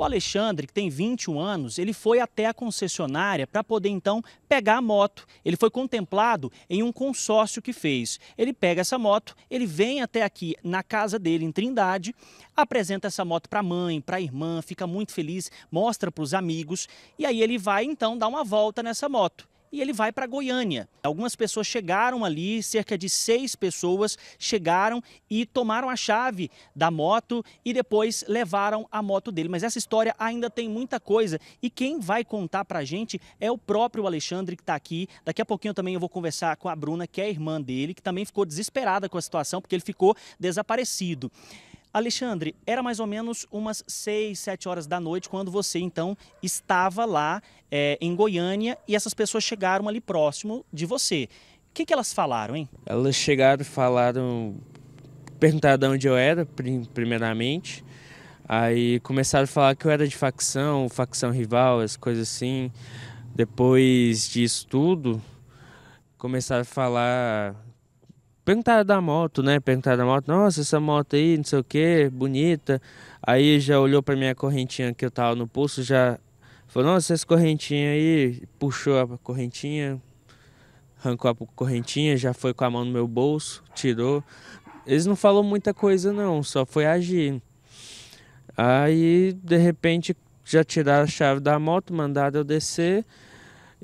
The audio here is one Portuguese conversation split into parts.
O Alexandre, que tem 21 anos, ele foi até a concessionária para poder então pegar a moto. Ele foi contemplado em um consórcio que fez. Ele pega essa moto, ele vem até aqui na casa dele em Trindade, apresenta essa moto para a mãe, para a irmã, fica muito feliz, mostra para os amigos e aí ele vai então dar uma volta nessa moto e ele vai para Goiânia. Algumas pessoas chegaram ali, cerca de seis pessoas chegaram e tomaram a chave da moto e depois levaram a moto dele. Mas essa história ainda tem muita coisa e quem vai contar para a gente é o próprio Alexandre que está aqui. Daqui a pouquinho também eu vou conversar com a Bruna, que é a irmã dele, que também ficou desesperada com a situação porque ele ficou desaparecido. Alexandre, era mais ou menos umas 6, 7 horas da noite quando você então estava lá é, em Goiânia e essas pessoas chegaram ali próximo de você. O que, que elas falaram, hein? Elas chegaram e falaram, perguntaram de onde eu era, primeiramente. Aí começaram a falar que eu era de facção, facção rival, as coisas assim. Depois disso tudo, começaram a falar Perguntaram da moto, né? Perguntaram da moto, nossa, essa moto aí, não sei o que, bonita. Aí já olhou pra minha correntinha que eu tava no pulso, já falou, nossa, essa correntinha aí, puxou a correntinha, arrancou a correntinha, já foi com a mão no meu bolso, tirou. Eles não falaram muita coisa não, só foi agir. Aí, de repente, já tiraram a chave da moto, mandaram eu descer.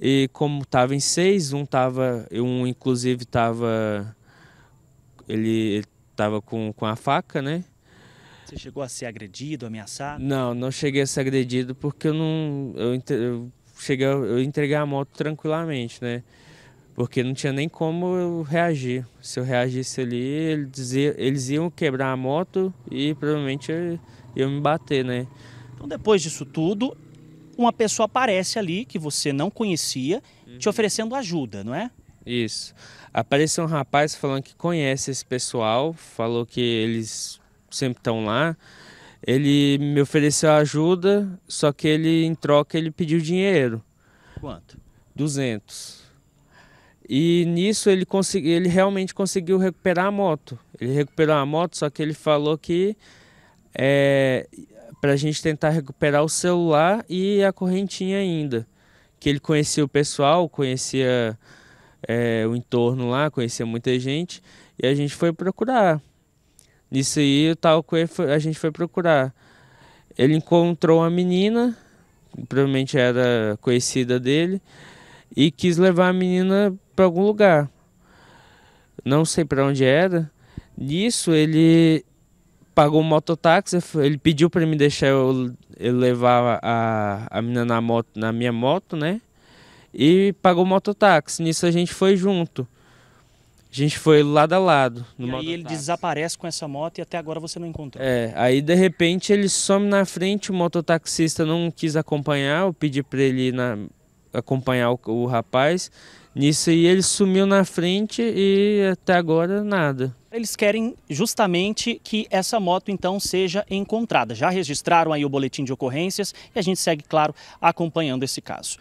E como tava em seis, um tava, um inclusive tava ele estava com, com a faca, né? Você chegou a ser agredido, ameaçado? Não, não cheguei a ser agredido porque eu não. Eu, eu cheguei a eu entreguei a moto tranquilamente, né? Porque não tinha nem como eu reagir. Se eu reagisse ali, eles, iam, eles iam quebrar a moto e provavelmente iam me bater, né? Então, depois disso tudo, uma pessoa aparece ali que você não conhecia, uhum. te oferecendo ajuda, não é? Isso. Apareceu um rapaz falando que conhece esse pessoal, falou que eles sempre estão lá. Ele me ofereceu ajuda, só que ele em troca ele pediu dinheiro. Quanto? 200. E nisso ele consegui, ele realmente conseguiu recuperar a moto. Ele recuperou a moto, só que ele falou que é para a gente tentar recuperar o celular e a correntinha ainda. Que ele conhecia o pessoal, conhecia é, o entorno lá, conhecia muita gente, e a gente foi procurar. Nisso aí, o tal a gente foi procurar. Ele encontrou uma menina, provavelmente era conhecida dele, e quis levar a menina para algum lugar. Não sei para onde era. Nisso, ele pagou um mototáxi, ele pediu para me deixar eu, eu levar a, a menina na, moto, na minha moto, né? e pagou o mototáxi. Nisso a gente foi junto. A gente foi lado a lado. No e mototáxi. aí ele desaparece com essa moto e até agora você não encontrou. É, aí de repente ele some na frente, o mototaxista não quis acompanhar, eu pedi para ele na, acompanhar o, o rapaz. Nisso aí ele sumiu na frente e até agora nada. Eles querem justamente que essa moto então seja encontrada. Já registraram aí o boletim de ocorrências e a gente segue, claro, acompanhando esse caso.